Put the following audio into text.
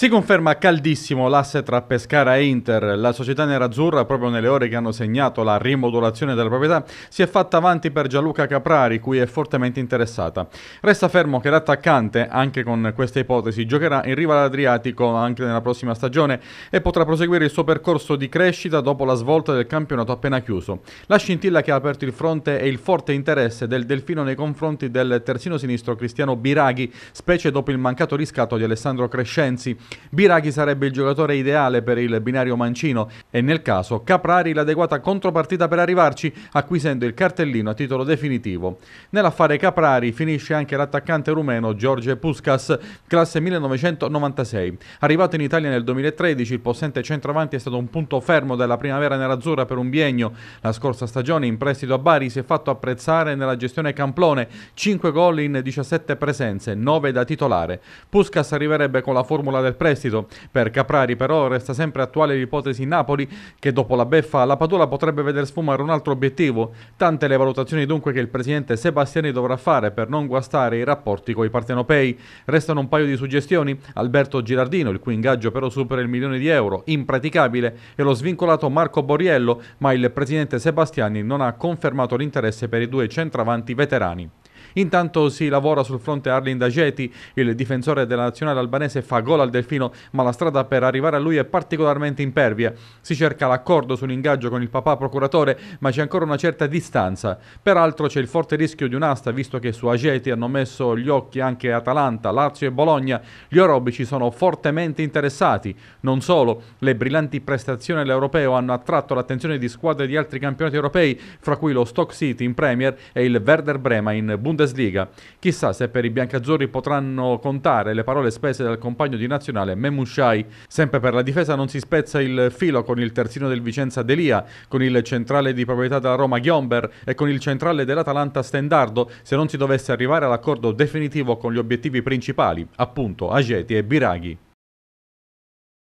Si conferma caldissimo l'asse tra Pescara e Inter. La società nerazzurra, proprio nelle ore che hanno segnato la rimodulazione della proprietà, si è fatta avanti per Gianluca Caprari, cui è fortemente interessata. Resta fermo che l'attaccante, anche con questa ipotesi, giocherà in riva all'Adriatico anche nella prossima stagione e potrà proseguire il suo percorso di crescita dopo la svolta del campionato appena chiuso. La scintilla che ha aperto il fronte è il forte interesse del Delfino nei confronti del terzino sinistro Cristiano Biraghi, specie dopo il mancato riscatto di Alessandro Crescenzi Birachi sarebbe il giocatore ideale per il binario mancino e nel caso Caprari l'adeguata contropartita per arrivarci, acquisendo il cartellino a titolo definitivo. Nell'affare Caprari finisce anche l'attaccante rumeno Giorge Puskas, classe 1996. Arrivato in Italia nel 2013, il possente centravanti è stato un punto fermo della primavera nerazzurra per un biennio. La scorsa stagione in prestito a Bari si è fatto apprezzare nella gestione camplone, 5 gol in 17 presenze, 9 da titolare. Puskas arriverebbe con la formula del del prestito. Per Caprari però resta sempre attuale l'ipotesi Napoli che dopo la beffa alla Padula potrebbe vedere sfumare un altro obiettivo. Tante le valutazioni dunque che il presidente Sebastiani dovrà fare per non guastare i rapporti con i partenopei. Restano un paio di suggestioni. Alberto Girardino, il cui ingaggio però supera il milione di euro, impraticabile, e lo svincolato Marco Boriello, ma il presidente Sebastiani non ha confermato l'interesse per i due centravanti veterani. Intanto si lavora sul fronte Arlin Dageti, il difensore della nazionale albanese fa gol al Delfino, ma la strada per arrivare a lui è particolarmente impervia. Si cerca l'accordo sull'ingaggio con il papà procuratore, ma c'è ancora una certa distanza. Peraltro c'è il forte rischio di un'asta, visto che su Ageti hanno messo gli occhi anche Atalanta, Lazio e Bologna. Gli orobici sono fortemente interessati. Non solo, le brillanti prestazioni all'europeo hanno attratto l'attenzione di squadre di altri campionati europei, fra cui lo Stock City in Premier e il Werder Brema in Bundesliga. Bundesliga. Chissà se per i biancazzurri potranno contare le parole spese dal compagno di nazionale Memushai. Sempre per la difesa non si spezza il filo con il terzino del Vicenza Delia, con il centrale di proprietà della Roma Ghiomber e con il centrale dell'Atalanta Stendardo se non si dovesse arrivare all'accordo definitivo con gli obiettivi principali, appunto Ageti e Biraghi.